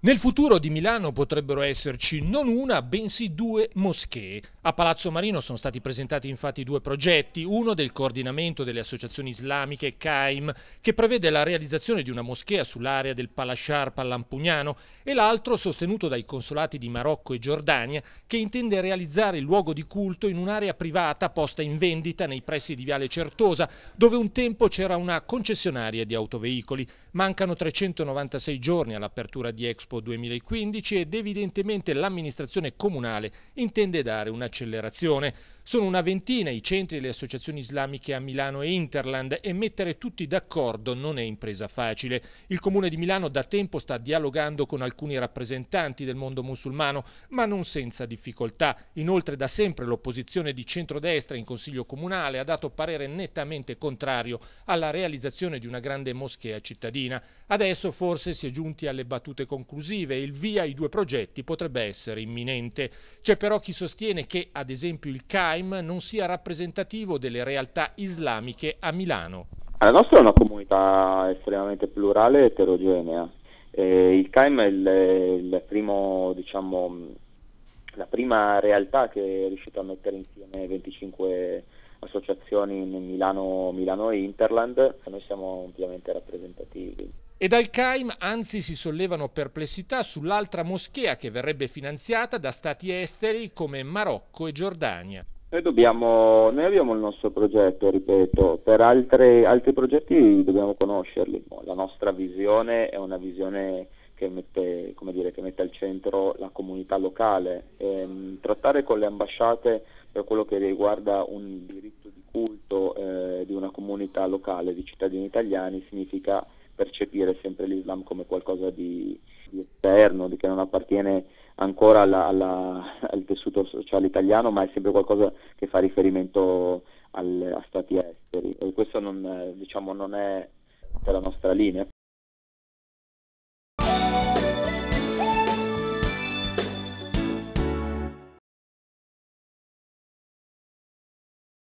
Nel futuro di Milano potrebbero esserci non una, bensì due moschee. A Palazzo Marino sono stati presentati infatti due progetti, uno del coordinamento delle associazioni islamiche CAIM, che prevede la realizzazione di una moschea sull'area del Palashar Pallampugnano, e l'altro sostenuto dai consolati di Marocco e Giordania, che intende realizzare il luogo di culto in un'area privata posta in vendita nei pressi di Viale Certosa, dove un tempo c'era una concessionaria di autoveicoli. Mancano 396 giorni all'apertura di Expo Expo 2015 ed evidentemente l'amministrazione comunale intende dare un'accelerazione. Sono una ventina i centri e le associazioni islamiche a Milano e Interland e mettere tutti d'accordo non è impresa facile. Il Comune di Milano da tempo sta dialogando con alcuni rappresentanti del mondo musulmano, ma non senza difficoltà. Inoltre da sempre l'opposizione di centrodestra in Consiglio Comunale ha dato parere nettamente contrario alla realizzazione di una grande moschea cittadina. Adesso forse si è giunti alle battute conclusive inclusive e il via ai due progetti potrebbe essere imminente. C'è però chi sostiene che, ad esempio, il CAIM non sia rappresentativo delle realtà islamiche a Milano. La nostra è una comunità estremamente plurale e eterogenea. Eh, il CAIM è il, il primo, diciamo, la prima realtà che è riuscita a mettere insieme 25 associazioni in Milano, Milano e Interland, noi siamo ampiamente rappresentativi. E dal CAIM anzi si sollevano perplessità sull'altra moschea che verrebbe finanziata da stati esteri come Marocco e Giordania. Noi, dobbiamo, noi abbiamo il nostro progetto, ripeto, per altre, altri progetti dobbiamo conoscerli. La nostra visione è una visione che mette, dire, che mette al centro la comunità locale. E, ehm, trattare con le ambasciate per quello che riguarda un diritto di culto eh, di una comunità locale, di cittadini italiani, significa percepire sempre l'Islam come qualcosa di, di esterno, di che non appartiene ancora alla, alla, al tessuto sociale italiano, ma è sempre qualcosa che fa riferimento al, a stati esteri e questo non, eh, diciamo, non è la nostra linea.